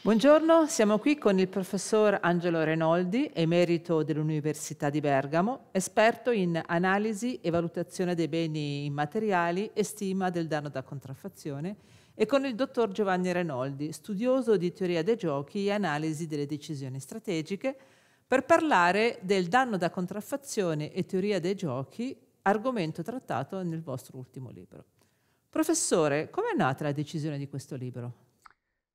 Buongiorno, siamo qui con il professor Angelo Renoldi, emerito dell'Università di Bergamo, esperto in analisi e valutazione dei beni immateriali e stima del danno da contraffazione, e con il dottor Giovanni Renoldi, studioso di teoria dei giochi e analisi delle decisioni strategiche, per parlare del danno da contraffazione e teoria dei giochi, argomento trattato nel vostro ultimo libro. Professore, come è nata la decisione di questo libro?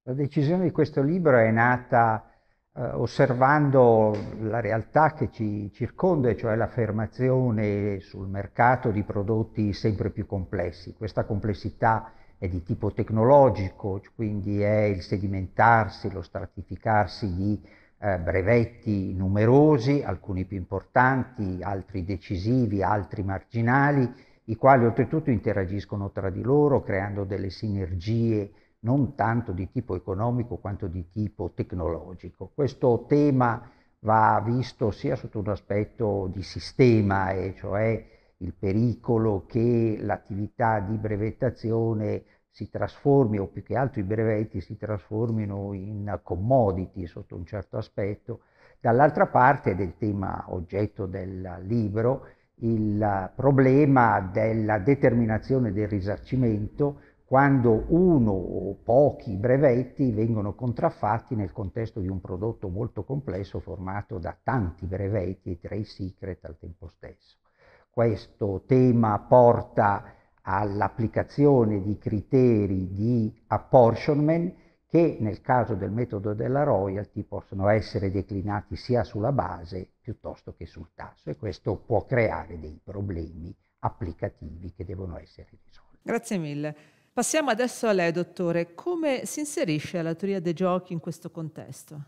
La decisione di questo libro è nata eh, osservando la realtà che ci circonda, cioè l'affermazione sul mercato di prodotti sempre più complessi. Questa complessità è di tipo tecnologico, quindi è il sedimentarsi, lo stratificarsi di eh, brevetti numerosi, alcuni più importanti, altri decisivi, altri marginali, i quali oltretutto interagiscono tra di loro creando delle sinergie non tanto di tipo economico quanto di tipo tecnologico. Questo tema va visto sia sotto un aspetto di sistema, e cioè il pericolo che l'attività di brevettazione si trasformi, o più che altro i brevetti si trasformino in commodity sotto un certo aspetto. Dall'altra parte del tema oggetto del libro, il problema della determinazione del risarcimento, quando uno o pochi brevetti vengono contraffatti nel contesto di un prodotto molto complesso formato da tanti brevetti e tre secret al tempo stesso. Questo tema porta all'applicazione di criteri di apportionment che nel caso del metodo della royalty possono essere declinati sia sulla base piuttosto che sul tasso e questo può creare dei problemi applicativi che devono essere risolti. Grazie mille. Passiamo adesso a lei, dottore. Come si inserisce la teoria dei giochi in questo contesto?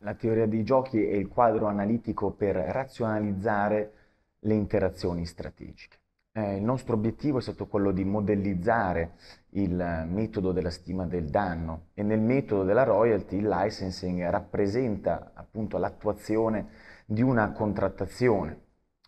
La teoria dei giochi è il quadro analitico per razionalizzare le interazioni strategiche. Eh, il nostro obiettivo è stato quello di modellizzare il metodo della stima del danno e nel metodo della royalty il licensing rappresenta appunto l'attuazione di una contrattazione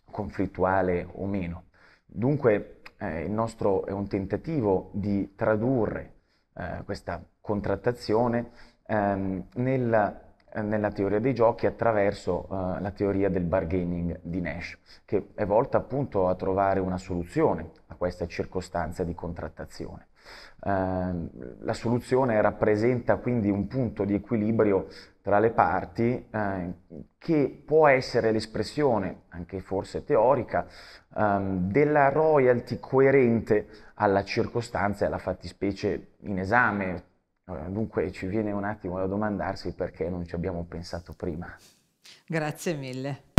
conflittuale o meno. Dunque eh, il nostro è un tentativo di tradurre eh, questa contrattazione ehm, nel, nella teoria dei giochi attraverso eh, la teoria del bargaining di Nash, che è volta appunto a trovare una soluzione a questa circostanza di contrattazione. Ehm, la soluzione rappresenta quindi un punto di equilibrio tra le parti eh, che può essere l'espressione, anche forse teorica, ehm, della royalty coerente alla circostanza e alla fattispecie in esame. Eh, dunque ci viene un attimo da domandarsi perché non ci abbiamo pensato prima. Grazie mille.